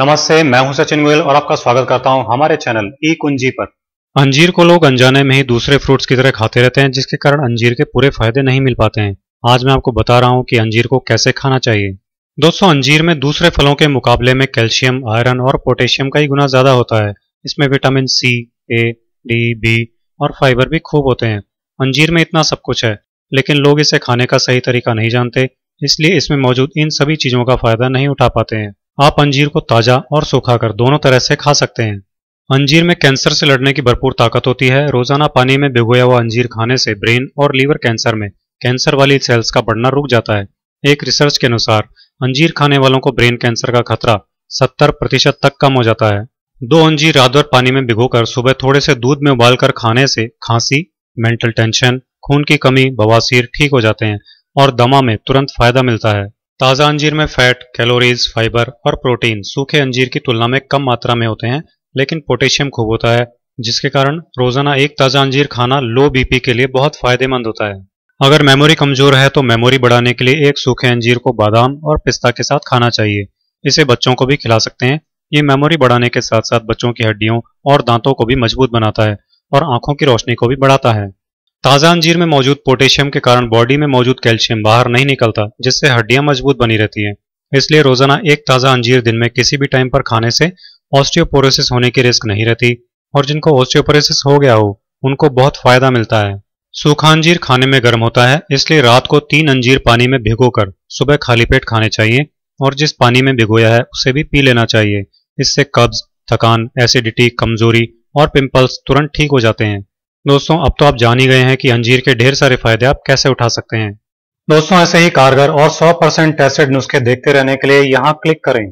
नमस्ते मैं हूं सचिन गोयल और आपका स्वागत करता हूं हमारे चैनल ई कुंजी पर अंजीर को लोग अनजाने में ही दूसरे फ्रूट्स की तरह खाते रहते हैं जिसके कारण अंजीर के पूरे फायदे नहीं मिल पाते हैं आज मैं आपको बता रहा हूं कि अंजीर को कैसे खाना चाहिए दोस्तों अंजीर में दूसरे फलों के मुकाबले में कैल्शियम आयरन और पोटेशियम का ही गुना ज्यादा होता है इसमें vitamin C A D B और फाइबर भी खूब होते हैं अंजीर में इतना सब कुछ है लेकिन लोग इसे खाने का सही तरीका नहीं जानते इसलिए इसमें मौजूद इन सभी चीजों का फायदा नहीं उठा पाते हैं आप अंजीर को ताज़ा और सूखा कर दोनों तरह से खा सकते हैं अंजीर में कैंसर से लड़ने की भरपूर ताकत होती है रोजाना पानी में भिगोया हुआ अंजीर खाने से ब्रेन और लीवर कैंसर में कैंसर वाली सेल्स का बढ़ना रुक जाता है एक रिसर्च के अनुसार अंजीर खाने वालों को ब्रेन कैंसर का खतरा सत्तर प्रतिशत तक कम हो जाता है दो अंजीर रात भर पानी में भिगोकर सुबह थोड़े से दूध में उबालकर खाने से खांसी मेंटल टेंशन खून की कमी बवासीर ठीक हो जाते हैं और दमा में तुरंत फायदा मिलता है ताज़ा अंजीर में फैट कैलोरीज फाइबर और प्रोटीन सूखे अंजीर की तुलना में कम मात्रा में होते हैं लेकिन पोटेशियम खूब होता है जिसके कारण रोजाना एक ताज़ा अंजीर खाना लो बीपी के लिए बहुत फायदेमंद होता है अगर मेमोरी कमजोर है तो मेमोरी बढ़ाने के लिए एक सूखे अंजीर को बादाम और पिस्ता के साथ खाना चाहिए इसे बच्चों को भी खिला सकते हैं ये मेमोरी बढ़ाने के साथ साथ बच्चों की हड्डियों और दांतों को भी मजबूत बनाता है और आंखों की रोशनी को भी बढ़ाता है ताज़ा अंजीर में मौजूद पोटेशियम के कारण बॉडी में मौजूद कैल्शियम बाहर नहीं निकलता जिससे हड्डियां मजबूत बनी रहती हैं इसलिए रोजाना एक ताज़ा अंजीर दिन में किसी भी टाइम पर खाने से ऑस्टियोपोरोसिस होने की रिस्क नहीं रहती और जिनको ऑस्टियोपोरोसिस हो गया हो उनको बहुत फायदा मिलता है सूखा अंजीर खाने में गर्म होता है इसलिए रात को तीन अंजीर पानी में भिगो सुबह खाली पेट खाने चाहिए और जिस पानी में भिगोया है उसे भी पी लेना चाहिए इससे कब्ज थकान एसिडिटी कमजोरी और पिंपल्स तुरंत ठीक हो जाते हैं दोस्तों अब तो आप जान ही गए हैं कि अंजीर के ढेर सारे फायदे आप कैसे उठा सकते हैं दोस्तों ऐसे ही कारगर और 100% टेस्टेड नुस्खे देखते रहने के लिए यहाँ क्लिक करें